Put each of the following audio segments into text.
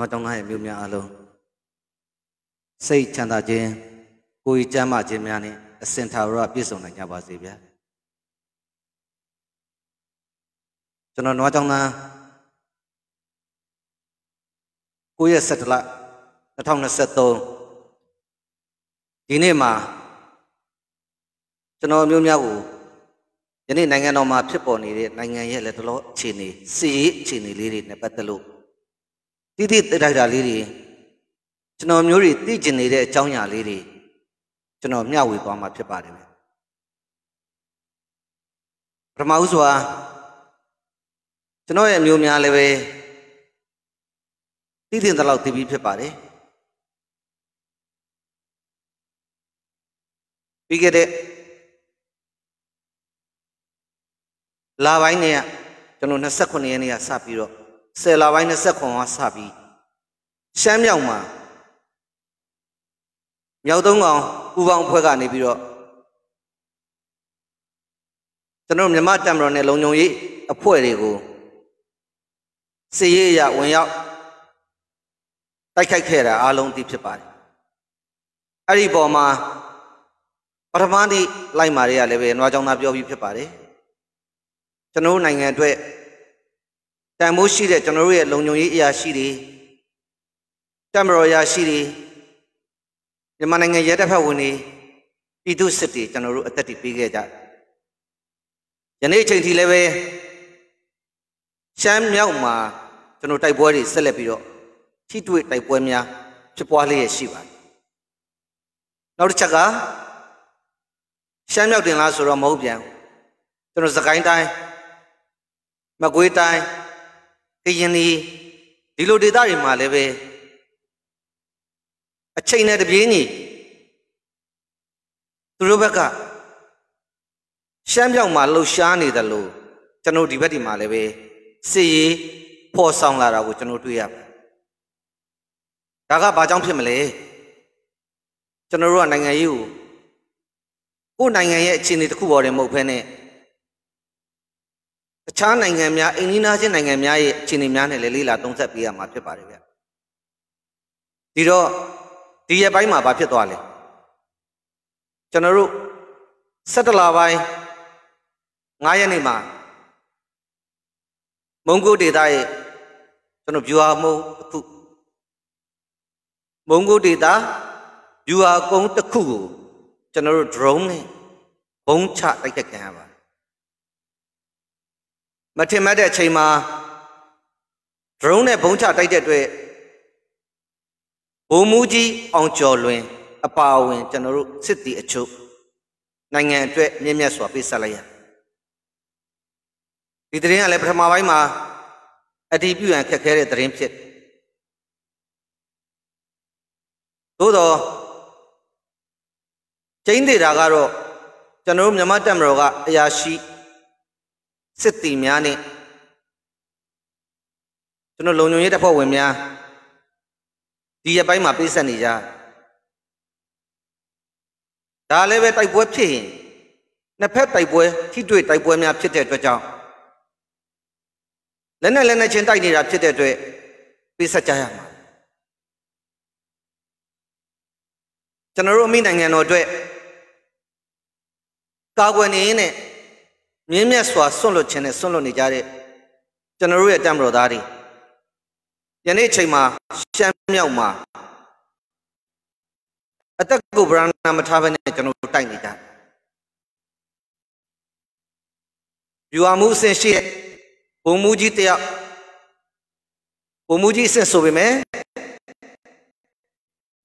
နွားကြောင်းသားရဲ့မြို့များအလုံးစိတ်ချမ်းသာခြင်းကိုယ်ကြမ်းမာခြင်းများနဲ့အစင်သာရပြည့်စုံနိုင်ကြပါစေဗျာကျွန်တော်နွားကြောင်းသားကိုရဲ့7လ2023ဒီနေ့မှာကျွန်တော်မျိုးများကိုယနေ့နိုင်ငံတော်မှာဖြစ်ပေါ်နေတဲ့နိုင်ငံရဲ့လက်တလောအခြေအနေစီရေးအခြေအနေလေးတွေနဲ့ပတ်သက်လို့တိတိတိုက်တာလေးတွေကျွန်တော်မျိုးတွေသိကျင်နေတဲ့အကြောင်းအရာလေးတွေကျွန်တော်မျှဝေသွားမှာဖြစ်ပါတယ်ပထမဦးစွာကျွန်တော်ရဲ့အမျိုးများလည်းပဲသိတဲ့လောက်သိပြီးဖြစ်ပါတယ်ပြီးခဲ့တဲ့လာပိုင်းเนี่ยကျွန်တော်29ရက်နေ့ကစပြီးတော့10လပိုင်း29ကစပြီးရှမ်းမြောက်မှာမြောက်သုံးကောင်ပူပေါင်းအဖွဲ့ကနေပြီးတော့ကျွန်တော်မြမတံမတော်နဲ့လုံခြုံရေးအဖွဲ့တွေကိုစည်ရရဝင်ရောက်တိုက်ခိုက်ခဲ့တာအလုံးသိဖြစ်ပါတယ်။အဲ့ဒီပေါ်မှာပထမနေ့လိုက်မာတွေကလည်းပဲနွားကြောင်သားပြောပြီးဖြစ်ပါတယ်။ကျွန်တော်နိုင်ငံအတွက်တန်မိုးရှိတဲ့ကျွန်တော်တို့ရဲ့လုံခြုံရေးအရာရှိတွေတမတော်အရာရှိတွေမြန်မာနိုင်ငံရဲတပ်ဖွဲ့ဝင်တွေပြည်သူစစ်တွေကျွန်တော်တို့အသက်တွေပေးခဲ့ကြယနေ့အချိန်ထိလည်းပဲရှမ်းမြောက်မှာကျွန်တော်တိုက်ပွဲတွေဆက်လက်ပြီးတော့ထိတွေ့တိုက်ပွဲများဖြစ်ပွားလျက်ရှိပါတယ်နောက်တစ်ချက်ကရှမ်းမြောက်တင်လားဆိုတော့မဟုတ်ပြန်ကျွန်တော်စကိုင်းတိုင်းမကွေးတိုင်းကရင်ဒီဒီလိုဒေသတွေမှာလည်းပဲအချိန်နဲ့တပြေးညီသူတို့ဘက်ကရှမ်းပြောင်မှာလှုပ်ရှားနေတယ်လို့ကျွန်တော်ဒီဘက်ဒီမှာလည်းပဲစစ်ရေးပေါ်ဆောင်လာတာကိုကျွန်တော်တွေ့ရပါတယ်ဒါကဘာကြောင့်ဖြစ်မလဲကျွန်တော်တို့ကနိုင်ငံရေးကိုကိုယ်နိုင်ငံရဲ့အခြေအနေတစ်ခုပေါ်တယ်မဟုတ်ဘဲနဲ့တခြားနိုင်ငံများအိမ်နီးနားချင်းနိုင်ငံများရဲ့အခြေအနေများနဲ့လည်းလေ့လာသုံးသပ်ပေးရမှာဖြစ်ပါတယ်ဗျဒီတော့ဒီရက်ပိုင်းမှာဘာဖြစ်သွားလဲကျွန်တော်တို့17လပိုင်း9ရက်နေ့မှာမုံကိုဒေတာရဲ့ကျွန်တော် viewer မုံတစ်ခုမုံကိုဒေတာ viewer ကုန်းတစ်ခုကိုကျွန်တော်တို့ drone နဲ့ဘုံချတိုက်ခတ်ခံရပါတယ်မထင်မှတ်တဲ့အချိန်မှာ drone နဲ့ဘုံချတိုက်တဲ့အတွက်ဘုံမူကြီးအောင်ကျော်လွင် အပါအဝင်ကျွန်တော်တို့စစ်တီအချို့နိုင်ငံအတွက်မြင့်မြတ်စွာပေးဆက်လိုက်ရဒီသတင်းကလည်းပထမပိုင်းမှာ အတည်ပြုရန်ခက်ခဲတဲ့သတင်းဖြစ်သို့တော့ကျင်းသေးတာကတော့ကျွန်တော်တို့မြန်မာတပ်မတော်ကအရာရှိစစ်တီများနဲ့ကျွန်တော်လုံခြုံရေးတပ်ဖွဲ့ဝင်များဒီရပိုင်းမှာပေးဆက်နေကြဒါလည်းပဲတိုက်ပွဲဖြစ်ရင်နှစ်ဖက်တိုက်ပွဲထိတွေ့တိုက်ပွဲများဖြစ်တဲ့အတွက်ကြောင့်လက်နဲ့လက်နဲ့ချင်းတိုက်နေတာဖြစ်တဲ့အတွက်ပေးဆက်ကြရမှာကျွန်တော်တို့အမိနိုင်ငံတော်အတွက်ကာကွယ်နေရင်မြင်းမြတ်စွာဆွန့်လွတ်ခြင်းနဲ့ဆွန့်လွတ်နေကြတဲ့ကျွန်တော်တို့ရဲ့တံမတော်သားတွေယနေ့ချိန်မှာရှမ်းမြောက်မှာအသက်ကိုဗရဏာမထားဘဲနဲ့ကျွန်တော်တို့တိုက်နေကြတယ်ယူအမှုအဆင့်ရှိတဲ့ဘုံမူကြီးတယောက်ဘုံမူကြီးအဆင့်ဆိုပေမဲ့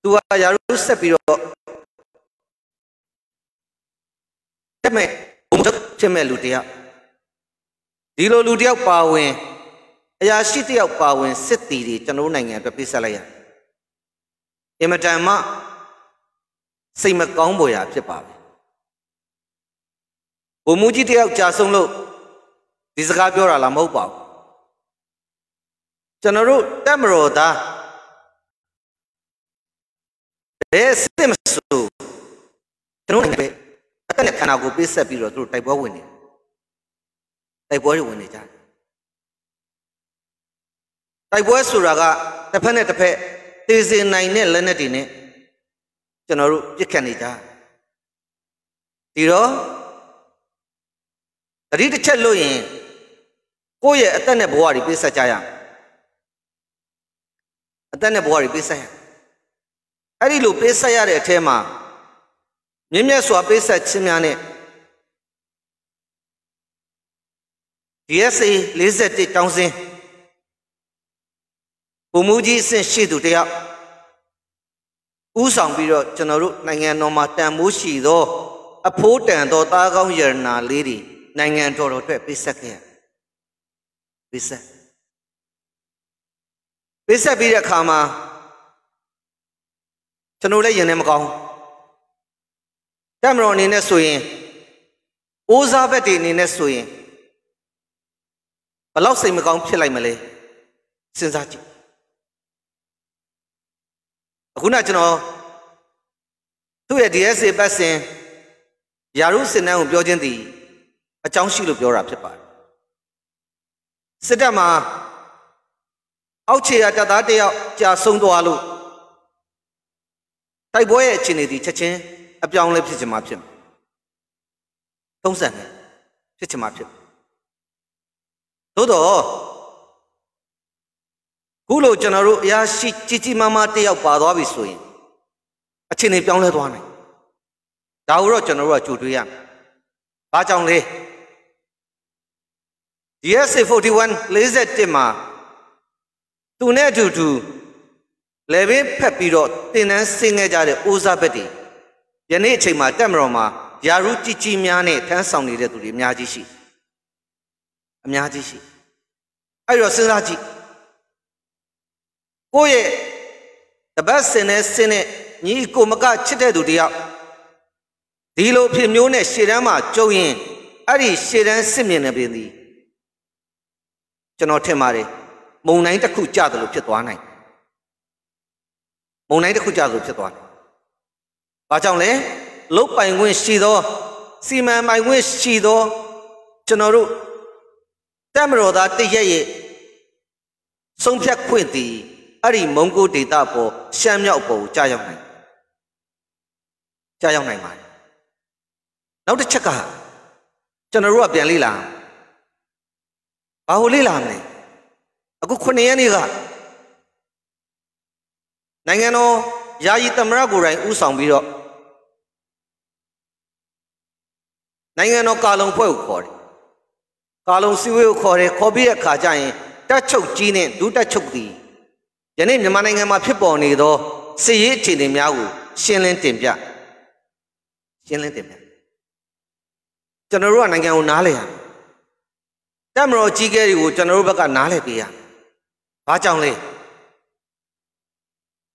သူကယာရုဆက်ပြီးတော့တက်မဲ့ဖြစ်မဲ့လူတယောက်ဒီလိုလူတယောက်ပါဝင်အရာရှိတယောက်ပါဝင်စစ်တီတွေကျွန်တော်နိုင်ငံအတွက်ပြဆက်လိုက်ရအင်မတန်မှစိတ်မကောင်းပေါ်ရာဖြစ်ပါပဲဘုံမူကြီးတယောက်ကြာဆုံးလို့ဒီစကားပြောတာလားမဟုတ်ပါဘူးကျွန်တော်တို့တက်မတော်သားဘယ်စစ်မနာကိုပိတ်ဆက်ပြီးတော့သူတို့တိုက်ပွဲဝင်နေတိုက်ပွဲတွေဝင်နေကြတယ်တိုက်ပွဲဆိုတာကတစ်ဖက်နဲ့တစ်ဖက်တေစင်နိုင်တဲ့လက်နက်တွေနဲ့ကျွန်တော်တို့ပြစ်ခတ်နေကြဒီတော့တတိတစ်ချက်လို့ရင်ကိုယ့်ရဲ့အသက်နဲ့ဘဝတွေပြည့်စက်ကြရအောင်အသက်နဲ့ဘဝတွေပြည့်စက်ရအောင်အဲ့ဒီလိုပြည့်စက်ရတဲ့အထဲမှာမြင့်မြတ်စွာပိတ်ဆက်ခြင်းများနဲ့ DSA 41တောင်းစင်းဘုံမူကြီးအဆင့်ရှိသူတယောက်ဥဆောင်ပြီးတော့ကျွန်တော်တို့နိုင်ငံတော်မှာတန်မိုးရှိသောအဖိုးတန်သောသားကောင်းယရနာလေးတွေနိုင်ငံတော်တော်အတွက်ပိတ်ဆက်ခဲ့ရပိတ်ဆက်ပိတ်ဆက်ပြီးတဲ့အခါမှာကျွန်တော်လည်းယင်နေမကောင်းဘူးတက်မတော်အနေနဲ့ဆိုရင်အိုးစားဘက်တွေအနေနဲ့ဆိုရင်ဘလောက်စိတ်မကောင်းဖြစ်လိုက်မလဲစဉ်းစားကြည့်အခုနကျွန်တော်သူ့ရဲ့ DSA ပတ်စဉ်ယာရုစင်နန်းကိုပြောခြင်းသည်အကြောင်းရှိလို့ပြောတာဖြစ်ပါတယ်စစ်တပ်မှာအောက်ခြေကတပ်သားတယောက်ကြာဆုံးသွားလို့တိုက်ပွဲရဲ့အခြေအနေဒီချက်ချင်းအပြောင်းလဲဖြစ်ချင်မှဖြစ်မယ်သုံးဆန်တယ်ဖြစ်ချင်မှဖြစ်မယ်သို့တော့ခုလိုကျွန်တော်တို့အရာရှိကြီးကြီးမားမားတယောက်ပါသွားပြီဆိုရင်အခြေအနေပြောင်းလဲသွားနိုင်ဒါကိုတော့ကျွန်တော်တို့ကကြိုတွေးရမယ်ဘာကြောင့်လဲ DSA 41 41မှာသူနဲ့အတူတူလေဘင်းဖက်ပြီးတော့တင်တန်းဆင်းခဲ့ကြတဲ့အိုးစားဘက်တွေယနေ့အချိန်မှာတက်မတော်မှာယာရုကြီးကြီးများနဲ့ထမ်းဆောင်နေတဲ့သူတွေအများကြီးရှိအများကြီးရှိအဲ့တော့စဉ်းစားကြည့်ကိုယ့်ရဲ့တပတ်စင်နဲ့စင်နဲ့ညီကိုမကချစ်တဲ့သူတယောက်ဒီလိုဖြစ်မျိုးနဲ့ရှေ့တန်းမှာကြုံရင်အဲ့ဒီရှေ့တန်းစစ်မြင်နေပြင်သည်ကျွန်တော်ထင်ပါတယ်မုံတိုင်းတစ်ခုကြတယ်လို့ဖြစ်သွားနိုင်မုံတိုင်းတစ်ခုကြတယ်လို့ဖြစ်သွားနိုင်ဘာကြောင့်လဲလုတ်ပိုင်ခွင့်ရှိသောစီမံပိုင်ခွင့်ရှိသောကျွန်တော်တို့တက်မတော်သားတရက်ရဲ့ဆုံးဖြတ်ခွင့်သည်အဲ့ဒီမုံကိုဒေတာပေါ်ရှမ်းမြောက်ပေါ်ကိုကြာရောက်နိုင်ကြာရောက်နိုင်ပါတယ်နောက်တစ်ချက်ကကျွန်တော်တို့ကပြန်လေ့လာဘာလို့လေ့လာမလဲအခုခုနှစ်ရက်နေကနိုင်ငံတော်ယာယီသမရကိုယ်တိုင်ဥဆောင်ပြီးတော့နိုင်ငံတော်ကာလုံဖွဲ့ကိုခေါ်တယ်ကာလုံစည်းဝေးကိုခေါ်တယ်ခေါ်ပြီးတဲ့အခါကျရင် တက်ချုပ်ကြီးနဲ့ဒုတက်ချုပ်ကြီးယနေ့မြန်မာနိုင်ငံမှာဖြစ်ပေါ်နေသောစစ်ရေးအခြေအနေများကို ရှင်းလင်းတင်ပြရှင်းလင်းတင်ပြကျွန်တော်တို့ကနိုင်ငံကိုနားလည်ရမယ်တမတော်ကြီးကဲတွေကိုကျွန်တော်တို့ဘက်ကနားလည်ပေးရမယ်ဘာကြောင့်လဲ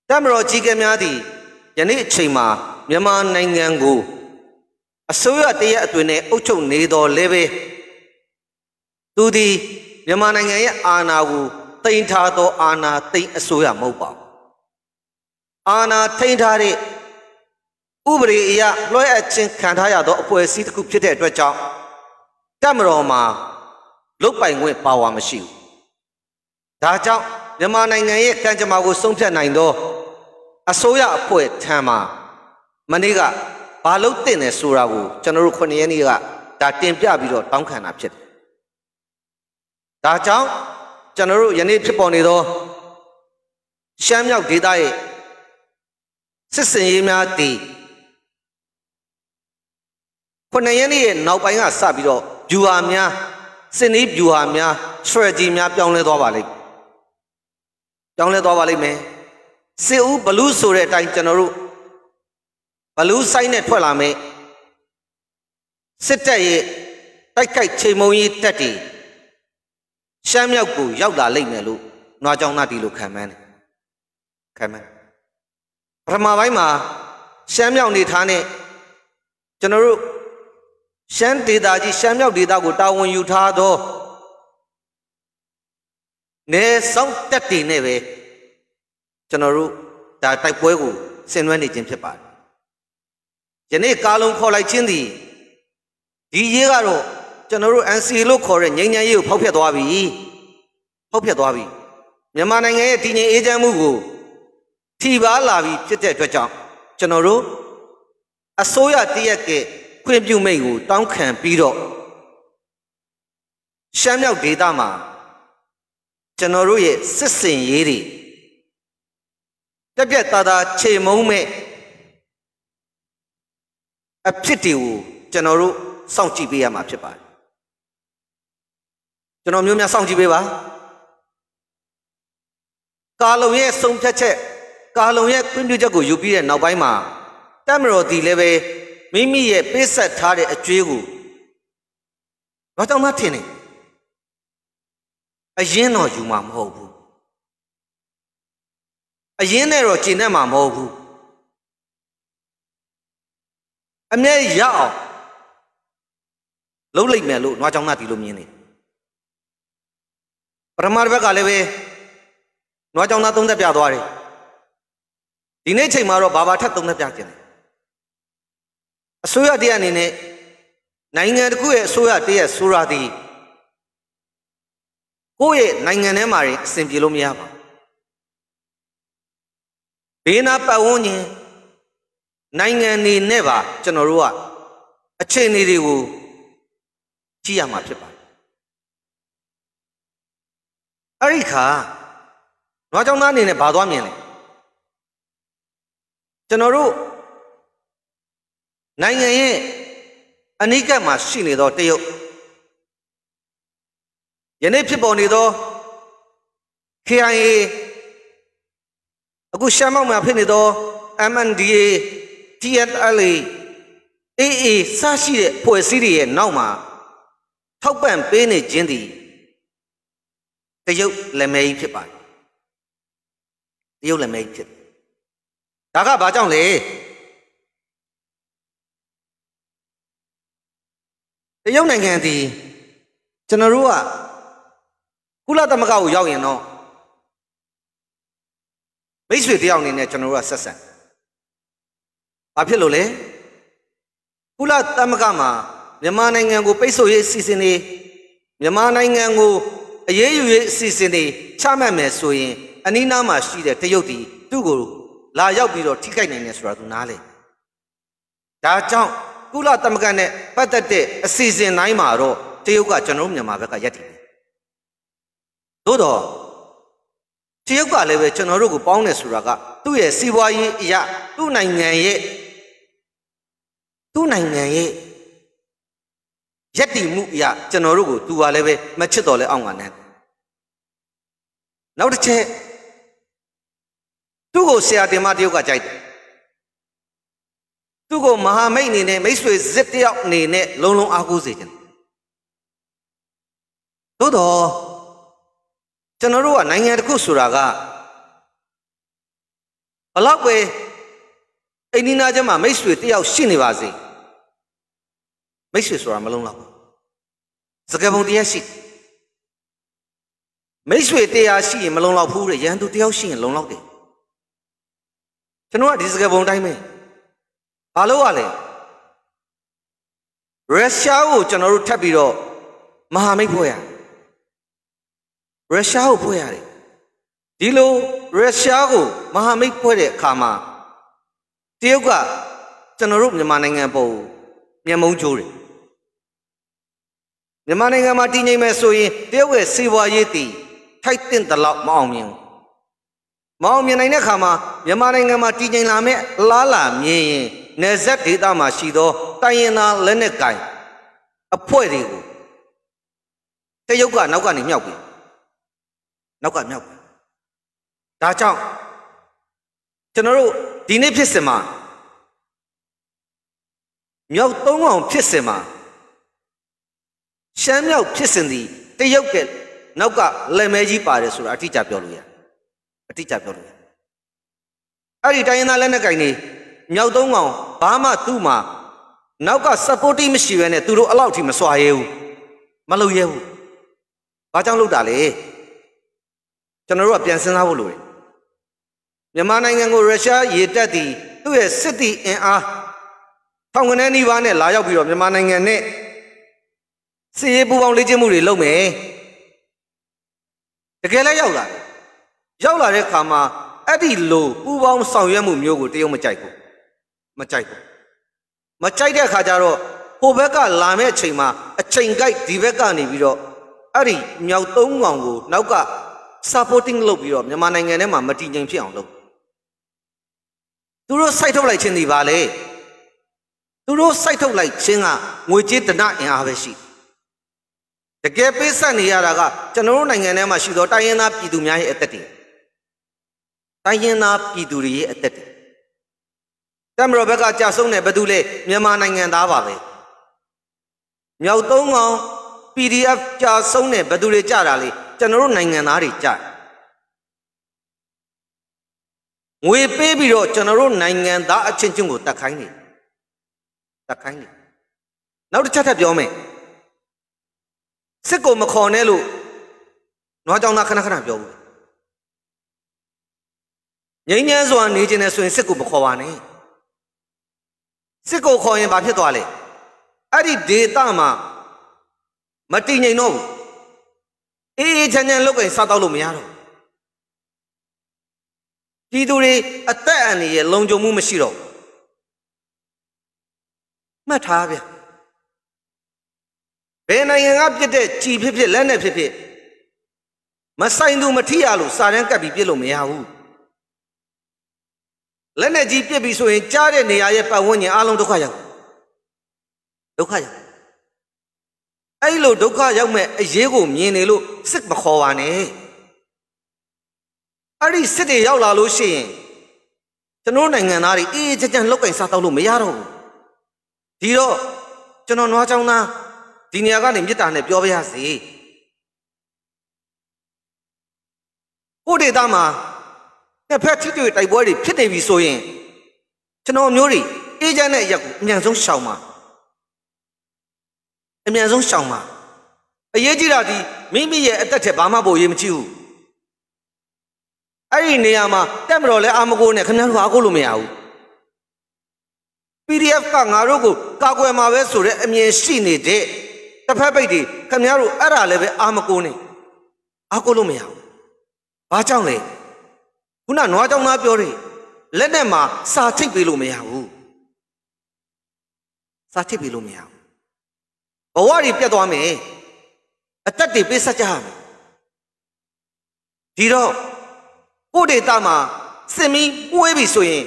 တမတော်ကြီးကဲများသည်ယနေ့အချိန်မှာမြန်မာနိုင်ငံကိုအစိုးရတရားအသွင်နဲ့အုပ်ချုပ်နေတော်လဲပဲသူသည်မြန်မာနိုင်ငံရဲ့အာဏာကိုတိမ်ထားသောအာဏာတိမ်အစိုးရမဟုတ်ပါဘူးအာဏာထိန်းထားတဲ့ဥပဒေအရလွှဲအပ်ခြင်းခံထားရသောအဖွဲ့အစည်းတစ်ခုဖြစ်တဲ့အတွက်ကြောင့်တပ်မတော်မှာလုတ်ပိုင်ခွင့်ပါဝါမရှိဘူးဒါကြောင့်မြန်မာနိုင်ငံရဲ့ကံကြမ္မာကို ဆုံးဖြတ်နိုင်သောအစိုးရအဖွဲ့ထံမှမနေ့ကဘာလို့တင်တယ်ဆိုတာကိုကျွန်တော်တို့ခုနှစ်ရက်နေ့ကဒါတင်ပြပြီးတော့တောင်းခံတာဖြစ်တယ်။ဒါကြောင့်ကျွန်တော်တို့ယနေ့ဖြစ်ပေါ်နေသောရှမ်းမြောက်ဒေသရဲ့စစ်စင်ရေးများတည်ခုနှစ်ရက်နေ့ရဲ့နောက်ပိုင်းကစပြီးတော့ view ဟာများစနေ view ဟာများ strategy များ ပြောင်းလဲသွားပါလိမ့်။ပြောင်းလဲသွားပါလိမ့်မယ်။စစ်ဦးဘလူးဆိုတဲ့အတိုင်းကျွန်တော်တို့ဘလူးဆိုင်နဲ့ထွက်လာမဲ့စစ်တပ်ရဲ့တိုက်ခိုက်ချိန်မုံရေးတပ်တွေရှမ်းမြောက်ကိုရောက်လာလိမ့်မယ်လို့နွားကြောင်သားဒီလိုခံမှန်းတယ်ခံမှန်းပထမပိုင်းမှာရှမ်းမြောက်နေသားနဲ့ကျွန်တော်တို့ရှမ်းဒေသကြီးရှမ်းမြောက်ဒေသကိုတာဝန်ယူထားသောနေဆောင်တက်တွေနဲ့ပဲကျွန်တော်တို့ဒါတိုက်ပွဲကိုဆင်နွှဲနေခြင်းဖြစ်ပါတယ်ယနေ့ကာလုံခေါ်လိုက်ခြင်းသည်ဒီရေးကတော့ကျွန်တော်တို့ NCA လို့ခေါ်တဲ့ငြိမ်းချမ်းရေးကိုဖောက်ဖျက်သွားပြီဖောက်ဖျက်သွားပြီမြန်မာနိုင်ငံရဲ့တည်ငြိမ်အေးချမ်းမှုကိုထိပါလာပြီဖြစ်တဲ့အတွက်ကြောင့်ကျွန်တော်တို့အစိုးရတရက်ကခွင့်ပြုမိတ်ကိုတောင်းခံပြီးတော့ရှမ်းမြောက်ဒေသမှာကျွန်တော်တို့ရဲ့စစ်စင်ရေးတွေတက်ပြက်သားသားခြေမုံမဲ့အဖြစ်တွေကိုကျွန်တော်တို့စောင့်ကြည့်ပေးရမှာဖြစ်ပါတယ်ကျွန်တော်မျိုးများစောင့်ကြည့်ပေးပါကာလုံရဲ့ဆုံးဖြတ်ချက်ကာလုံရဲ့ကွင်းပြချက်ကိုယူပြီးတဲ့နောက်ပိုင်းမှာတမရော်တီလည်းပဲမိမိရဲ့ပေးဆက်ထားတဲ့အကျွေးကိုဘာကြောင့်မှထင်နေအရင်တော့ယူမှာမဟုတ်ဘူးအရင်နဲ့တော့ကျင့်တတ်မှာမဟုတ်ဘူးအမြဲရအောင်လုံးလိုက်မယ်လို့နွားကြောင်သားဒီလိုမြင်နေပထမတစ်ဘက်ကလည်းပဲနွားကြောင်သားသုံးသက်ပြသွားတယ်ဒီနေ့ချိန်မှာတော့ဘာဘာထပ်သုံးသက်ပြခြင်းတယ်အစိုးရတရအနေနဲ့နိုင်ငံတခုရဲ့အစိုးရတရဆိုရာဒီကိုယ့်ရဲ့နိုင်ငံထဲမှာရင်အဆင်ပြေလို့မရပါဘူးဘေးနာပတ်ဝန်းကျင်နိုင်ငံနေနဲ့ပါကျွန်တော်တို့ကအခြေအနေတွေကိုကြည့်ရမှာဖြစ်ပါတယ်အဲ့ဒီခါနွားကြောင်သားအနေနဲ့ဘာသွားမြင်လဲကျွန်တော်တို့နိုင်ငံရဲ့အနိကမှာရှိနေသောတရုတ်ယနေ့ဖြစ်ပေါ်နေသော KIA အခုရှမ်းမောက်မှာဖြစ်နေသော MNDA TNLA AA စရှိတဲ့ဖွဲ့စည်းတွေရဲ့နောက်မှာထောက်ပံ့ပေးနေခြင်းသည်တရုတ်လက်မဲကြီးဖြစ်ပါတယ်တရုတ်လက်မဲကြီးဖြစ်ဒါကဘာကြောင့်လဲတရုတ်နိုင်ငံသည်ကျွန်တော်တို့ကကုလသမဂ္ဂကိုရောက်ရင်တော့မိတ်ဆွေတယောက်အနေနဲ့ကျွန်တော်တို့ကဆက်ဆံဘာဖြစ်လို့လဲကုလသမဂ္ဂမှာမြန်မာနိုင်ငံကိုပိတ်ဆို့ရေးအစီအစဉ်တွေမြန်မာနိုင်ငံကိုအရေးယူရေးအစီအစဉ်တွေချမှတ်မယ်ဆိုရင် အနီးနားမှာရှိတဲ့တရုတ်တီသူ့ကိုလာရောက်ပြီးတော့ထိခိုက်နိုင်တယ်ဆိုတာသူနားလေဒါကြောင့်ကုလသမဂ္ဂနဲ့ပတ်သက်တဲ့အစီအစဉ်တိုင်းမှာတော့တရုတ်ကကျွန်တော်မြန်မာဘက်ကရက်တည်တယ်သို့တော့တရုတ်ကလည်းပဲကျွန်တော်တို့ကိုပေါင်းတယ်ဆိုတာကသူ့ရဲ့စီးပွားရေးအရာသူ့နိုင်ငံရဲ့သူ့နိုင်ငံရဲ့ယက်တည်မှုအရာကျွန်တော်တို့ကိုသူကလည်းပဲမချစ်တော်လဲအောင်ကနဲ့နောက်တစ်ချက်သူ့ကိုဆရာတင်မတယောက်ကကြိုက်တယ်သူ့ကိုမဟာမိတ်အနေနဲ့မိတ်ဆွေဇစ်တယောက်အနေနဲ့လုံလုံအားကိုးစေတယ်သို့တော့ကျွန်တော်တို့ကနိုင်ငံတစ်ခုဆိုတာကဘလောက်ပဲအိန္ဒိနာကျမမိတ်ဆွေတယောက်ရှိနေပါစေ။မိတ်ဆွေဆိုတာမလုံးလောက်ဘူးစကပုံတရားရှိမိတ်ဆွေတရားရှိရင်မလုံးလောက်ဘူးတဲ့ရန်သူတယောက်ရှိရင်လုံလောက်တယ်ကျွန်တော်ကဒီစကပုံတိုင်းပဲဘာလို့ ਆ လဲရုရှားကိုကျွန်တော်တို့ထပ်ပြီးတော့မဟာမိတ်ဖွဲ့ရရုရှားကိုဖွဲ့ရတယ်ဒီလိုရုရှားကိုမဟာမိတ်ဖွဲ့တဲ့အခါမှာတရုတ်ကကျွန်တော်တို့မြန်မာနိုင်ငံပေါ်မျက်မှောင်းကျိုးတယ်မြန်မာနိုင်ငံမှာတည်ငြိမ်မယ်ဆိုရင်တရုတ်ရဲ့စီးပွားရေးတည်ထိုက်တင်တလောက်မအောင်မြင်ဘူးမအောင်မြင်နိုင်တဲ့ခါမှာမြန်မာနိုင်ငံမှာတည်ငြိမ်လာမဲ့အလားလာမြင်ရင်နယ်စပ်ဒေသမှာရှိသောတိုင်းရင်းသားလက်နက်ကင်အဖွဲ့တွေကိုတရုတ်ကနောက်ကနေမြောက်ပြီနောက်ကမြောက်ပြီဒါကြောင့်ကျွန်တော်တို့ဒီနေ့ဖြစ်စင်မှာမြောက်သုံးကောင်ဖြစ်စင်မှာရှမ်းမြောက်ဖြစ်စဉ်သည်တရုတ်ကနောက်ကလက်မဲကြီးပါတယ်ဆိုတာအတိအကျပြောလို့ရအတိအကျပြောလို့ရအဲ့ဒီတိုင်းရင်းသားလက်နက်ကင်တွေမြောက်သုံးကောင်ဘာမှသူ့မှာနောက်က supporting မရှိဘဲနဲ့သူတို့အလောက်ထိမစွာရဲဘူးမလုပ်ရဲဘူးဘာကြောင့်လုပ်တာလဲကျွန်တော်တို့ကပြန်စဉ်းစားဖို့လိုတယ်မြန်မာနိုင်ငံကိုရုရှားရေတပ်သည်သူ့ရဲ့စစ်တီအင်အားထောင်ကနေနီးပါးနဲ့လာရောက်ပြီးတော့မြန်မာနိုင်ငံနဲ့စည်ရေးပူပေါင်းလေ့ကျင့်မှုတွေလုပ်မယ်တကယ်လည်းရောက်လာတယ်ရောက်လာတဲ့ခါမှာအဲ့ဒီလိုပူပေါင်းဆောင်ရွက်မှုမျိုးကိုတရုတ်မကြိုက်ဘူးမကြိုက်ဘူးမကြိုက်တဲ့အခါကျတော့ဟိုဘက်ကလာမဲ့အချိန်မှာ အချိန်ကိုက်ဒီဘက်ကနေပြီးတော့အဲ့ဒီမြောက်သုံးကောင်ကို နောက်က supporting လုပ်ပြီးတော့မြန်မာနိုင်ငံထဲမှာမတည်ငြိမ်ဖြစ်အောင်လုပ်သူတို့စိုက်ထုတ်လိုက်ခြင်းဒီပါလေသူတို့စိုက်ထုတ်လိုက်ခြင်းကငွေကြေးတနအင်အားပဲရှိတယ်ကယ်ပေးဆက်နေရတာက ကျွန်တော်တို့နိုင်ငံထဲမှာရှိသောတိုင်းရင်းသားပြည်သူများရဲ့အသက်တွေတိုင်းရင်းသားပြည်သူတွေရဲ့အသက်တွေတမရဘက်ကကြာဆုံးတယ်ဘယ်သူလဲမြန်မာနိုင်ငံသားပါပဲမြောက်သုံးကောင် PDF ကြာဆုံးတယ်ဘယ်သူတွေကြာတာလဲကျွန်တော်တို့နိုင်ငံသားတွေကြာငွေပေးပြီးတော့ကျွန်တော်တို့နိုင်ငံသားအချင်းချင်းကိုတတ်ခိုင်းနေတတ်ခိုင်းနေနောက်တစ်ချက်ထပ်ပြောမယ်စစ်ကိုမခေါ်နဲ့လို့နွားကြောင်သားခဏခဏပြောဘူးငိမ့်ငဲစွာနေခြင်းနဲ့ဆိုရင်စစ်ကိုမခေါ်ပါနဲ့စစ်ကိုခေါ်ရင်ဘာဖြစ်သွားလဲအဲ့ဒီဒေတာမှာမတည်ငြိမ်တော့ဘူးအေးအေးချမ်းချမ်းလုပ်ကိုင်စားတော့လို့မရတော့ပြည်သူတွေအသက်အန္တရာယ်လုံခြုံမှုမရှိတော့မှတ်ထားဗျာဘယ်နိုင်ငံကပြစ်တဲ့ကြည်ဖြစ်ဖြစ်လက်နဲ့ဖြစ်ဖြစ်မဆိုင်သူ မထိရလို့စာတန်းကပ်ပြီးပြစ်လို့မရဘူးလက်နဲ့ကြီးပြစ်ပြီးဆိုရင်ကြားတဲ့နေရာရဲ့ပတ်ဝန်းကျင်အလုံးဒုက္ခရောက်ဒုက္ခရောက်အဲ့လိုဒုက္ခရောက်မဲ့အရေးကို မြင်နေလို့စစ်မခေါ်ပါနဲ့အဲ့ဒီစစ်တွေရောက်လာလို့ရှိရင်ကျွန်တော်နိုင်ငံသားတွေအေးအေးချမ်းချမ်းလောက်ကင်စားတော့လို့မရတော့ဘူးဒီတော့ကျွန်တော်နွားချောင်းသားဒီနေရာကနေမေတ္တာနဲ့ပြောပါရစေဟိုဒေတာမှာတစ်ဖက်ထိတွေ့တိုက်ပွဲတွေဖြစ်နေပြီဆိုရင်ကျွန်တော်မျိုးတွေအေဂျင့်နဲ့အရက်ကိုအမြန်ဆုံးရှောင်ပါအမြန်ဆုံးရှောင်ပါအရေးကြီးတာဒီမိမိရဲ့အသက်ထက်ဘာမှပိုရေးမကြည့်ဘူးအဲ့ဒီနေရာမှာတက်မတော်လဲအာမကိုနဲ့ခင်ဗျားတို့ဘာကိုလို့မရဘူး PDF ကငါတို့ကိုကာကွယ်မှာပဲဆိုတဲ့အမြင်ရှိနေတဲ့တဖက်ပိတ်တွေခမရတို့အဲ့ဒါလည်းပဲအာမကိုနေအာကိုလို့မရဘူးဘာကြောင့်လဲခုနနွားကြောင့်သားပြောတယ်လက်နဲ့မှာစာချိတ်ပေးလို့မရဘူးစာချိတ်ပေးလို့မရဘူးဘဝတွေပြတ်သွားမယ်အသက်တွေပေးဆက်ကြရမယ်ဒီတော့ကိုဒေတာမှာစင်မီပွေးပြီဆိုရင်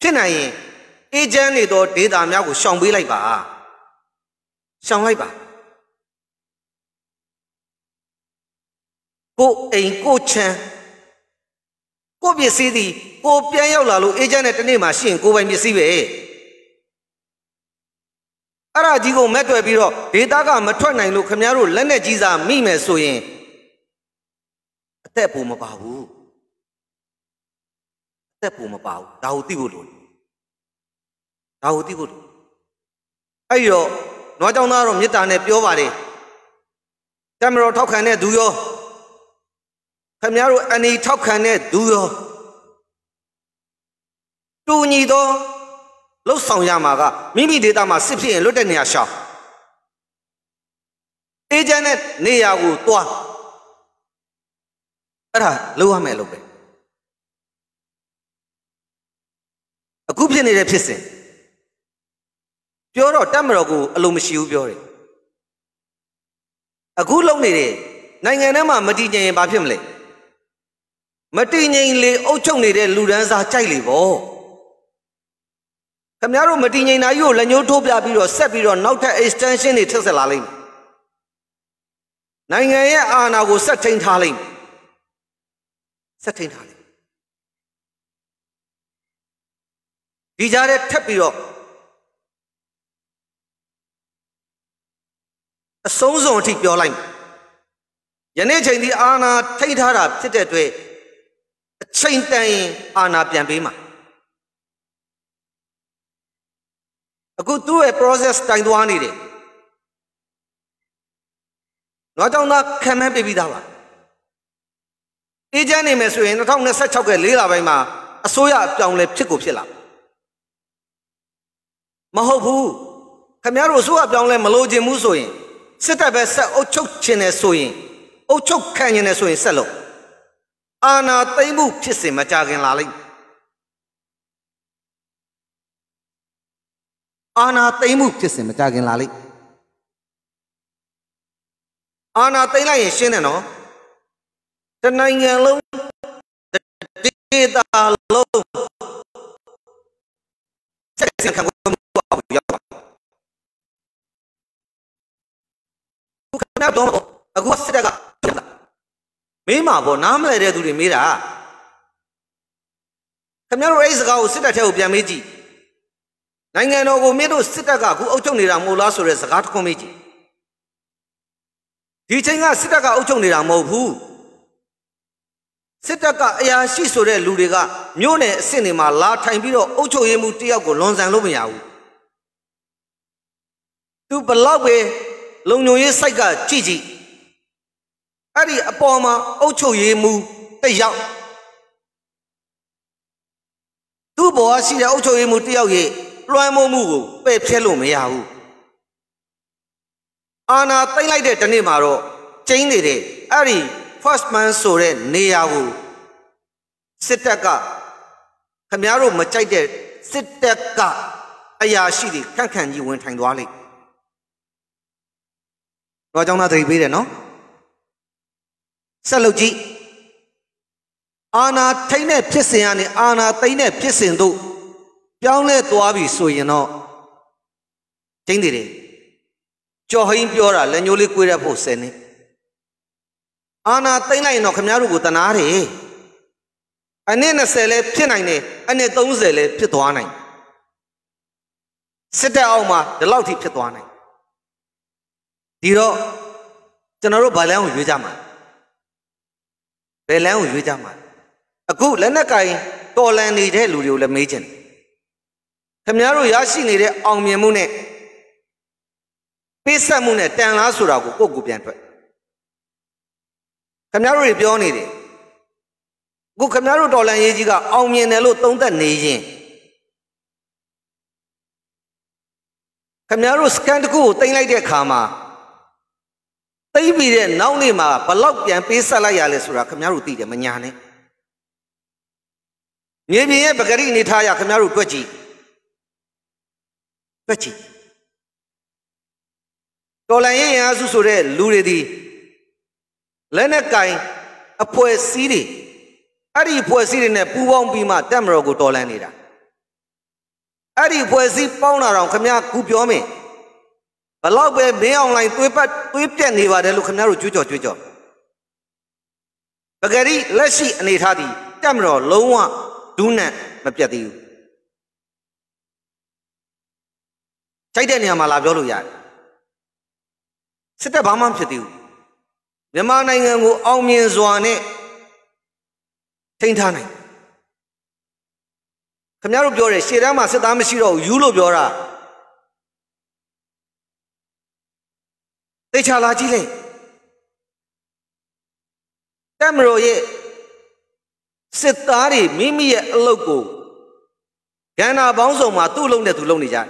ဖြစ်နိုင်ရင်အေဂျင့်တွေတော့ဒေတာများကိုရှောင်ပေးလိုက်ပါရှောင်လိုက်ပါကိုအိမ်ကိုချမ်းကိုပစ္စည်းသည်ကိုပြန်ရောက်လာလို့အေဂျင့်နဲ့တနေ့မှရှင့်ကိုပိုင်ပစ္စည်းပဲအဲ့ဒါကြီးကိုမက်တွယ်ပြီးတော့ဒေတာကမထွက်နိုင်လို့ခင်ဗျားတို့လက်နဲ့ကြီးစားမိမယ်ဆိုရင်အသက်ပုံမပါဘူးအသက်ပုံမပါဘူးဒါကိုသိဖို့လိုတယ်ဒါကိုသိဖို့လိုအဲ့တော့နွားကြောင်သားတော့မေတ္တာနဲ့ပြောပါတယ်ကင်မရာထောက်ခံတဲ့သူရောခမရတို့အနေထောက်ခံတဲ့သူရောတူညီသောလှုပ်ဆောင်ရမှာကမိမိဒေတာမှာစစ်ဖြစ်ရင်လွတ်တဲ့နေရာရှောင်အေဂျင့်နဲ့နေရာကိုတွားအဲ့ဒါလုံးဝမဲ့လို့ပဲအခုဖြစ်နေတဲ့ဖြစ်စဉ်ပြောတော့တက်မတော်ကိုအလိုမရှိဘူးပြောတယ်အခုလုံနေတယ်နိုင်ငံထဲမှာ မတည်ငြိမ်ရင်ဘာဖြစ်မလဲမတည်ငြိမ်လေအုပ်ချုပ်နေတဲ့လူဒန်းစားကြိုက်လေပေါ့ခင်ဗျားတို့မတည်ငြိမ်တာကြီးကိုလက်ညှိုးထိုးပြပြီးတော့ဆက်ပြီးတော့နောက်ထပ် extension တွေထပ်ဆက်လာလိမ့်မယ်နိုင်ငံရဲ့အာဏာကိုဆက်ထိန်ထားလိမ့်မယ်ဆက်ထိန်ထားလိမ့်မယ်ဒီကြားထဲထပ်ပြီးတော့အဆုံးစုံအထိပြောလိုက်ယနေ့ချိန်ဒီအာနာထိတ်ထားတာဖြစ်တဲ့အတွက်အချိန်တန်ရင်အာနာပြန်ပေးမှာအခုသူ့ရဲ့ process တိုင်သွားနေတယ်။တော့ကြောင့်သားခံမဲ့ပြပြီးသားပါ။အေဂျင့်နေမယ်ဆိုရင်2026ကလေးလပိုင်းမှာအစိုးရအပြောင်းလဲဖြစ်ကိုဖြစ်လာ။မဟုတ်ဘူး။ခင်ဗျားတို့အစိုးရအပြောင်းလဲမလိုချင်ဘူးဆိုရင်စစ်တပ်ပဲဆက်အုပ်ချုပ်ခြင်းနဲ့ဆိုရင်အုပ်ချုပ်ခံခြင်းနဲ့ဆိုရင်ဆက်လို့အာနာသိမ့်မှုဖြစ်စဉ်မကြခင်လာလိုက်အာနာသိမ့်မှုဖြစ်စဉ်မကြခင်လာလိုက်အာနာသိမ့်လိုက်ရင်ရှင်းတယ်နော်တနိုင်ငံလုံးဒေသလုံးစက်စင်ခံမှာပေါ့နားမလဲတဲ့သူတွေမေးတာခင်ဗျားတို့အဲ့စကားကိုစစ်တပ်ထဲကိုပြန်မေးကြည့်နိုင်ငံတော်ကိုမင်းတို့စစ်တပ်ကအခုအုပ်ချုပ်နေတာမဟုတ်လားဆိုတဲ့စကားတစ်ခွန်းမေးကြည့်ဒီချိန်ကစစ်တပ်ကအုပ်ချုပ်နေတာမဟုတ်ဘူးစစ်တပ်ကအရာရှိဆိုတဲ့လူတွေကမြို့နယ်အဆင့်တွေမှာလာထိုင်ပြီးတော့အုပ်ချုပ်ရေးမှုတယောက်ကိုလွန်ဆန်လို့မရဘူးသူဘလောက်ပဲလုံုံရေးစိုက်ကကြည့်ကြည့်အဲ့ဒီအပေါ်မှာအုတ်ချုပ်ရေးမှုတယောက်သူ့ဘောရှိတဲ့အုတ်ချုပ်ရေးမှုတယောက်ရဲ့လွှမ်းမိုးမှုကိုပယ်ဖျက်လို့မရဘူးအာနာသိမ့်လိုက်တဲ့ဒီနေ့မှာတော့ကျင်းနေတဲ့အဲ့ဒီ first man ဆိုတဲ့နေရာကိုစစ်တပ်ကခမရတို့မကြိုက်တဲ့စစ်တပ်က အရာရှိတွေခန့်ခန့်ကြီးဝင်ထိုင်သွားလိမ့်။တော့အကြောင်းသားသတိပေးတယ်နော်။ဆက်လုပ်ကြည့်အာနာထိန်တဲ့ဖြစ်စဉ်ကနေအာနာသိမ့်တဲ့ဖြစ်စဉ်တို့ပြောင်းလဲသွားပြီဆိုရင်တော့ကျင်းသေးတယ်ကြော်ဟင်းပြောတာလက်ညှိုးလေးကွေးရဖို့ဆယ်နေအာနာသိမ့်လိုက်ရင်တော့ခင်ဗျားတို့ကိုတနာတယ်အနည်း20လဲဖြစ်နိုင်တယ်အနည်း30လဲဖြစ်သွားနိုင်စစ်တပ်အောက်မှာဒီလောက်ထိ ဖြစ်သွားနိုင်ဒီတော့ကျွန်တော်တို့ဗာလန်ကိုရွေးကြမှာဘယ်လမ်းကိုရွေးကြမှာအခုလက်နက်ကင်တော်လန်နေတဲ့လူတွေကိုလည်းမေးချင်တယ်ခမည်းတော်ရရှိနေတဲ့အောင်မြင်မှုနဲ့ပေးဆက်မှုနဲ့တန်လားဆိုတာကိုကိုယ့်ကိုပြန်တွေ့ခမည်းတော်တွေပြောနေတယ်ခုခမည်းတော်တော်လန်ရေးကြီးကအောင်မြင်တယ်လို့သုံးသပ်နေရင်ခမည်းတော်စကန်တကူကိုတင်လိုက်တဲ့အခါမှာသိပြီးတဲ့နောက်နေ့မှာဘလောက်ပြန်ပေးဆက်လိုက်ရလဲဆိုတာခင်ဗျားတို့သိတယ်မညာနဲ့မြေပြင်ရဲ့ပဂရိအနေထားရခင်ဗျားတို့တွေ့ကြည့်တွေ့ကြည့်တော်လန်ရဲ့အားစုဆိုတဲ့လူတွေဒီလက်နဲ့ကင်အဖွဲ့စည်းတွေအဲ့ဒီအဖွဲ့စည်းတွေနဲ့ပူးပေါင်းပြီးမှတက်မတော်ကိုတော်လန်နေတာအဲ့ဒီအဖွဲ့စည်းပေါင်းလာတော့ခင်ဗျားကူပြောမယ်ဘလောက်ပဲမင်းအောင်လိုင်းသွေးပတ်သွေးပြက်နေပါတယ်လို့ခင်ဗျားတို့ကြွကြော်ကြွကြော်ပဂရီလက်ရှိအနေထားသည်တက်မတော်လုံးဝဒူးနံမပြတ်သေးဘူးခြိုက်တဲ့နေရာမှာလာပြောလို့ရတယ်စစ်တပ်ဘာမှမဖြစ်သေးဘူးမြန်မာနိုင်ငံကို အောင်မြင်စွာနဲ့ထိန်းထားနိုင်ခင်ဗျားတို့ပြောတယ်ရှေ့တန်းမှာစစ်သားမရှိတော့ဘူးယူလို့ပြောတာသိချာလာကြည့်လိုက်တမရိုရဲ့စစ်သားတွေမိမိရဲ့အလုပ်ကိုကန္နာပေါင်းစုံမှာသူ့လုံနဲ့သူလုံနေကြတယ်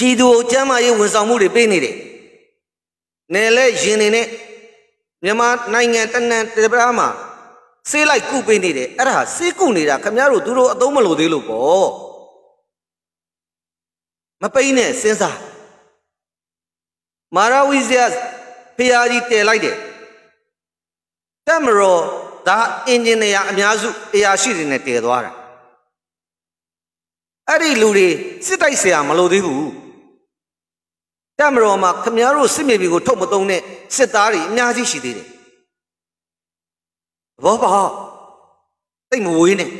ကြည်သူကိုကျမ်းမာရေးဝန်ဆောင်မှုတွေပေးနေတယ်နယ်လဲရင်နေနဲ့မြန်မာနိုင်ငံတနန်တပားမှာဆေးလိုက်ကုပေးနေတယ်အဲ့ဒါဆေးကုနေတာခင်ဗျားတို့သူတို့အသုံးမလို့သေးလို့ပေါ့မပိန်းနဲ့စဉ်းစားမာရဝိဇယဖျားကြီးတည်လိုက်တယ်တက်မရောဒါအင်ဂျင်နီယာအများစုအရာရှိတွေနဲ့တည်သွားတာအဲ့ဒီလူတွေစစ်တိုက်ဆရာမလိုသေးဘူးတက်မတော်မှာခမရတို့စစ်မြေပြင်ကိုထုတ်မသုံးတဲ့စစ်သားတွေအများကြီးရှိသေးတယ်။ဘောပါတိတ်မဝေးနဲ့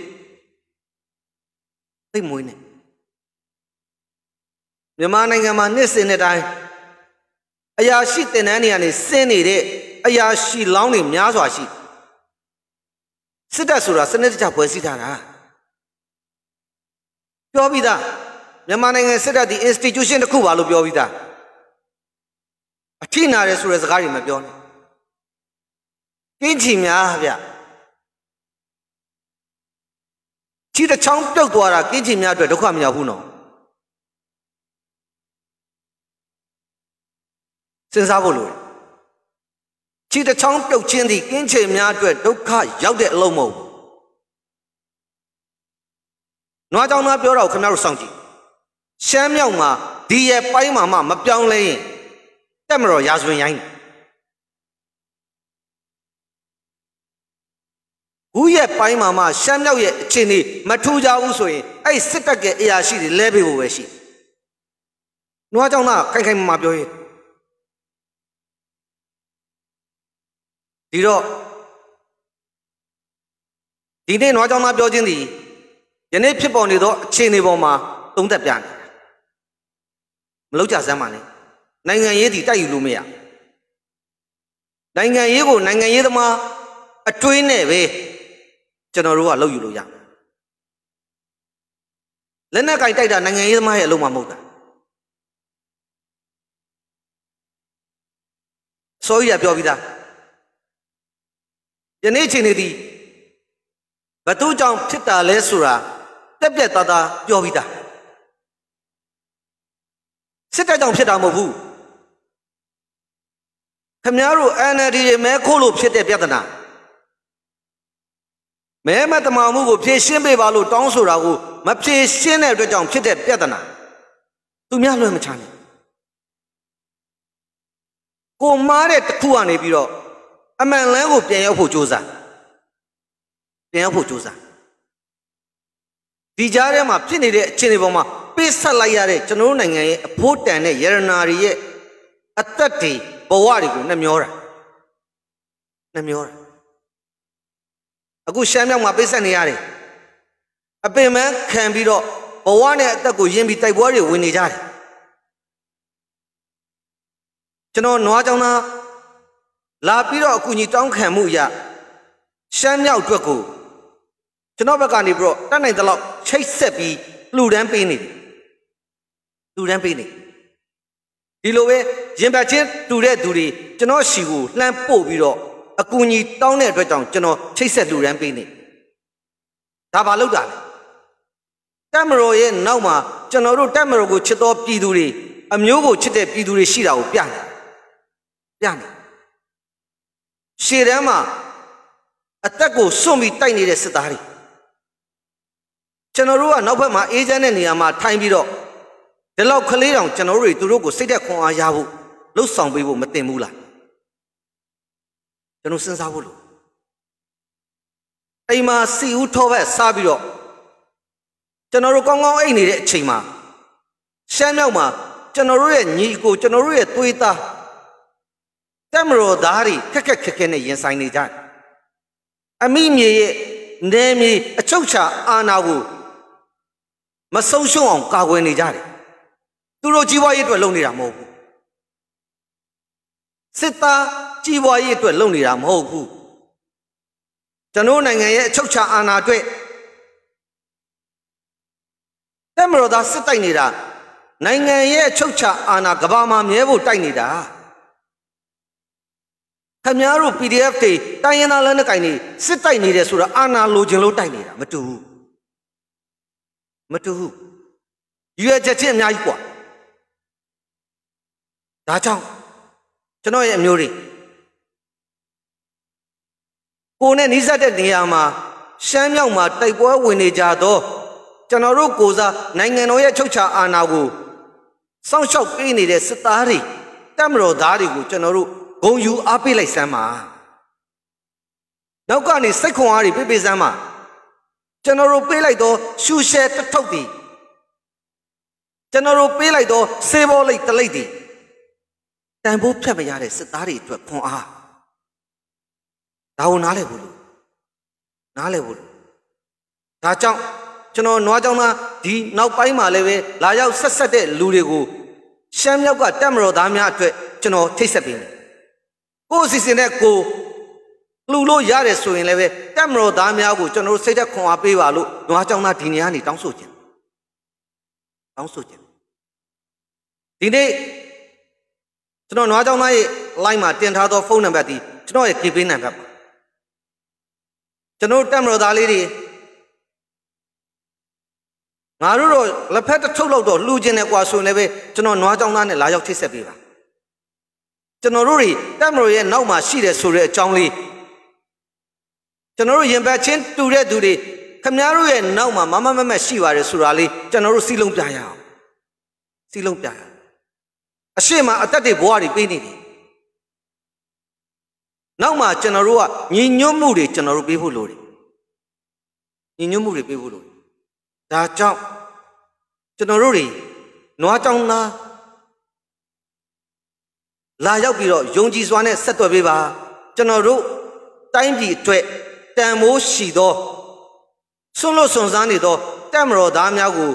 တိတ်မဝေးနဲ့မြန်မာနိုင်ငံမှာနှစ်စဉ်တဲ့အတိုင်းအရာရှိတင်နန်းတွေကနေဆင်းနေတဲ့အရာရှိလောင်းတွေများစွာရှိစစ်တပ်ဆိုတာစနစ်တကျဖွဲ့စည်းထားတာပြောပြီးသားမြန်မာနိုင်ငံစစ်တပ်ဒီ institution တစ်ခုပါလို့ပြောပြီးသားအထိနာတယ်ဆိုတဲ့စကားတွေမပြောနဲ့ကင်းချီများဗျခြေတစ်ချောင်းပြုတ်သွားတာကင်းချီများအတွက်ဒုက္ခမရောက်ဘူးနော်စဉ်းစားဖို့လိုတယ်ခြေတစ်ချောင်းပြုတ်ခြင်းသည်ကင်းချေများအတွက်ဒုက္ခရောက်တဲ့အလုံးမဟုတ်နွားကြောင်သားပြောတော့ခင်ဗျားတို့စောင့်ကြည့်ရှမ်းမြောက်မှာဒီရဲ့ပိုင်းမှာမှမပြောင်းလဲရင်တက်မတော်ရာဇဝင်ရိုင်းဘူးရဲ့ပိုင်းမှာမှရှမ်းမြောက်ရဲ့အခြေအနေမထူးကြဘူးဆိုရင်အဲ့စစ်တပ်ရဲ့အရာရှိတွေလဲပေးဖို့ပဲရှိနွားကြောင်သားခိုင်ခိုင်မာမာပြောရင်ဒီတော့ဒီနေ့နွားကြောင်းသားပြောခြင်းသည်ယနေ့ဖြစ်ပေါ်နေသောအခြေအနေပေါ်မှာ သုံးသက်ပြနေမလောက်ကြစမ်းပါနဲ့နိုင်ငံရေးတီတိုက်ယူလို့မရနိုင်ငံရေးကို နိုင်ငံရေးသမားအတွေးနဲ့ပဲကျွန်တော်တို့ကလောက်ယူလို့ရလက်နက်ကင်တိုက်တာနိုင်ငံရေးသမားရဲ့အလုံးမမဟုတ်တာစောကြီးကပြောပြီးသားယနေ့ချိန်နေသည်ဘသူကြောင့်ဖြစ်တာလဲဆိုတာတက်ပြက်သားသားပြောပြီးသားစစ်တပ်ကြောင့်ဖြစ်တာမဟုတ်ဘူးခမည်းတော် NLD တွေမဲခိုးလို့ဖြစ်တဲ့ပြဿနာမဲမတမာမှုကိုဖြေရှင်းပေးပါလို့တောင်းဆိုတာကိုမဖြေရှင်းတဲ့အတွက်ကြောင့်ဖြစ်တဲ့ပြဿနာသူများလွှဲမချနိုင်ကိုမားတဲ့တစ်ခုကနေပြီးတော့အမှန်လန်းကိုပြန်ရောက်ဖို့ကြိုးစားပြန်ရောက်ဖို့ကြိုးစားဒီကြားထဲမှာဖြစ်နေတဲ့အချင်းတွေပေါ်မှာပေးဆက်လိုက်ရတဲ့ကျွန်တော်နိုင်ငံရဲ့အဖို့တန်တဲ့ယရနာတွေရဲ့အသက်တွေဘဝတွေကိုနှမျောတာနှမျောတာအခုရှမ်းမြောက်မှာပေးဆက်နေရတယ်အပင်မခံပြီးတော့ဘဝနဲ့အသက်ကိုယဉ်ပြီးတိုက်ပွဲတွေဝင်နေကြတယ်ကျွန်တော်နွားကြောင်သားလာပြီးတော့အကူအညီတောင်းခံမှုရရှမ်းမြောက်အတွက်ကိုကျွန်တော်ဘက်ကနေပြီးတော့တတ်နိုင်သလောက်ချိတ်ဆက်ပြီးလှူဒန်းပေးနေတယ်လှူဒန်းပေးနေဒီလိုပဲရင်ပတ်ချင်းတူတဲ့သူတွေကျွန်တော်ရှီကိုလှမ်းပို့ပြီးတော့အကူအညီတောင်းတဲ့အတွက်ကြောင့်ကျွန်တော်ချိတ်ဆက်လှူဒန်းပေးနေဒါဘာလို့တာလဲတက်မတော်ရဲ့နောက်မှာကျွန်တော်တို့တက်မတော်ကိုချစ်တော်ပြည်သူတွေအမျိုးကိုချစ်တဲ့ပြည်သူတွေရှိတာကိုပြနေပြနေရှေ့တန်းမှာအသက်ကိုစွန့်ပြီးတိုက်နေတဲ့စစ်သားတွေကျွန်တော်တို့ကနောက်ဘက်မှာအေဂျင့်တဲ့နေရာမှာထိုင်ပြီးတော့ဒီလောက်ကလေးတောင်ကျွန်တော်တို့တွေသူတို့ကိုစိတ်သက်ခွန်အားရဖို့လှုပ်ဆောင်ပေးဖို့မတင်ဘူးလားကျွန်တော်စဉ်းစားဖို့လို့အိမ်မှာစီဦးထောဘက်စားပြီးတော့ကျွန်တော်တို့ကောင်းကောင်းအိတ်နေတဲ့အချိန်မှာရှမ်းမြောက်မှာကျွန်တော်တို့ရဲ့ညီကိုကျွန်တော်တို့ရဲ့သွေးသားတက်မတော်သားတွေခက်ခက်ခက်ခက်နဲ့ရင်ဆိုင်နေကြတယ်အမိမြေရဲ့နေမြေအချုပ်ချာအာဏာကိုမဆုံးရှုံးအောင် ကာကွယ်နေကြတယ်သူတို့ကြီးပွားရေးအတွက်လုပ်နေတာမဟုတ်ဘူးစစ်သားကြီးပွားရေးအတွက်လုပ်နေတာမဟုတ်ဘူးကျွန်တော်နိုင်ငံရဲ့အချုပ်ချာအာဏာအတွက်တက်မတော်သားစစ်တိုက်နေတာ နိုင်ငံရဲ့အချုပ်ချာအာဏာကဘာမှာမြဲဖို့တိုက်နေတာခင်ဗျားတို့ PDF တွေတိုင်းရင်းသားလက်နက်ကင်တွေစစ်တိုက်နေတယ်ဆိုတော့အာဏာလိုချင်လို့တိုက်နေတာမတူဘူးမတူဘူးရွေချက်ချင်းအများကြီးกว่าဒါကြောင့်ကျွန်တော်ရဲ့အမျိုးတွေကိုနဲ့နှိစက်တဲ့နေရာမှာရှမ်းမြောက်မှာတိုက်ပွဲဝင်နေကြတော့ကျွန်တော်တို့ကိုစားနိုင်ငံတော်ရဲ့ချုပ်ချာအာဏာကိုစောင့်ရှောက်ပေးနေတဲ့စစ်သားတွေတပ်မတော်သားတွေကိုကျွန်တော်တို့ဂုံယူအားပေးလိုက်စမ်းပါနောက်ကနေစိတ်ခွန်အားတွေပေးပေးစမ်းပါကျွန်တော်တို့ပေးလိုက်တော့ရှူရှဲတထုပ်သည်ကျွန်တော်တို့ပေးလိုက်တော့စေဘောလိတ်တလိတ်သည်တန်ဖိုးဖြတ်မရတဲ့စစ်သားတွေအတွက်ခွန်အားဒါဝန်နားလဲဘူးလို့နားလဲဘူးလို့ဒါကြောင့်ကျွန်တော်နွားကြောင်မှာဒီနောက်ပိုင်းမှာလည်းပဲလာရောက်ဆက်ဆက်တဲ့လူတွေကိုရှမ်းမြောက်ကတက်မတော်သားများအတွက်ကျွန်တော်ထိတ်ဆက်ပေးမယ်ကိုယ်အစီအစဉ်နဲ့ကိုလှူလို့ရတယ်ဆိုရင်လည်းပဲတက်မတော်သားများကို ကျွန်တော်တို့စိတ်သက်ခွန်အားပေးပါလို့နွားကြောင်သားဒီနေရာနေတောင်းဆိုခြင်းတောင်းဆိုခြင်းဒီနေ့ကျွန်တော်နွားကြောင်သားရဲ့ line မှာတင်ထားသော ဖုန်းနံပါတ်ဒီကျွန်တော်ရဲ့ KB နံပါတ်ပါကျွန်တော်တက်မတော်သားလေးတွေငါတို့တော့လက်ဖက်တစ်ထုပ်လောက်တော့လှူခြင်းနဲ့ကွာဆိုရင်လည်းပဲကျွန်တော်နွားကြောင်သားနဲ့လာရောက်ထိဆက်ပေးပါကျွန်တော်တို့တွေတပ်မတော်ရဲ့နောက်မှာရှိတယ်ဆိုတဲ့အကြောင်းလေးကျွန်တော်တို့ရင်ပတ်ချင်းတူတဲ့သူတွေခမည်းတော်ရဲ့နောက်မှာ မမမမရှိပါတယ်ဆိုတာလေးကျွန်တော်တို့စီလုံးပြရအောင်စီလုံးပြရအောင်အရှိမအသက်တွေဘဝတွေပေးနေတယ်နောက်မှာကျွန်တော်တို့ကညီညွတ်မှုတွေကျွန်တော်တို့ပေးဖို့လိုတယ်ညီညွတ်မှုတွေပေးဖို့လိုတယ်ဒါကြောင့်ကျွန်တော်တို့တွေနွားကြောင်သားလာရောက်ပြီးတော့ယုံကြည်စွာနဲ့ဆက်သွယ်ပေးပါကျွန်တော်တို့တိုင်းပြည်အတွက်တန်မိုးရှိသောဆွန့်လွတ်ဆွန့်စားနေသောတက်မတော်သားများကို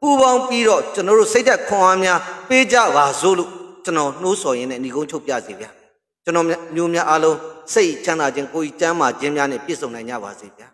ပူပေါင်းပြီးတော့ကျွန်တော်တို့စိတ်သက်ခွန်အားများပေးကြပါစို့လို့ကျွန်တော်နှိုးဆော်ရင်းနဲ့ညီကုန်းချုပ်ပြစီဗျာကျွန်တော်မျိုးများအားလုံးစိတ်ချမ်းသာခြင်းကိုယ်ကြီးကျမ်းမာခြင်းများနဲ့ပြည့်စုံနိုင်ကြပါစေဗျာ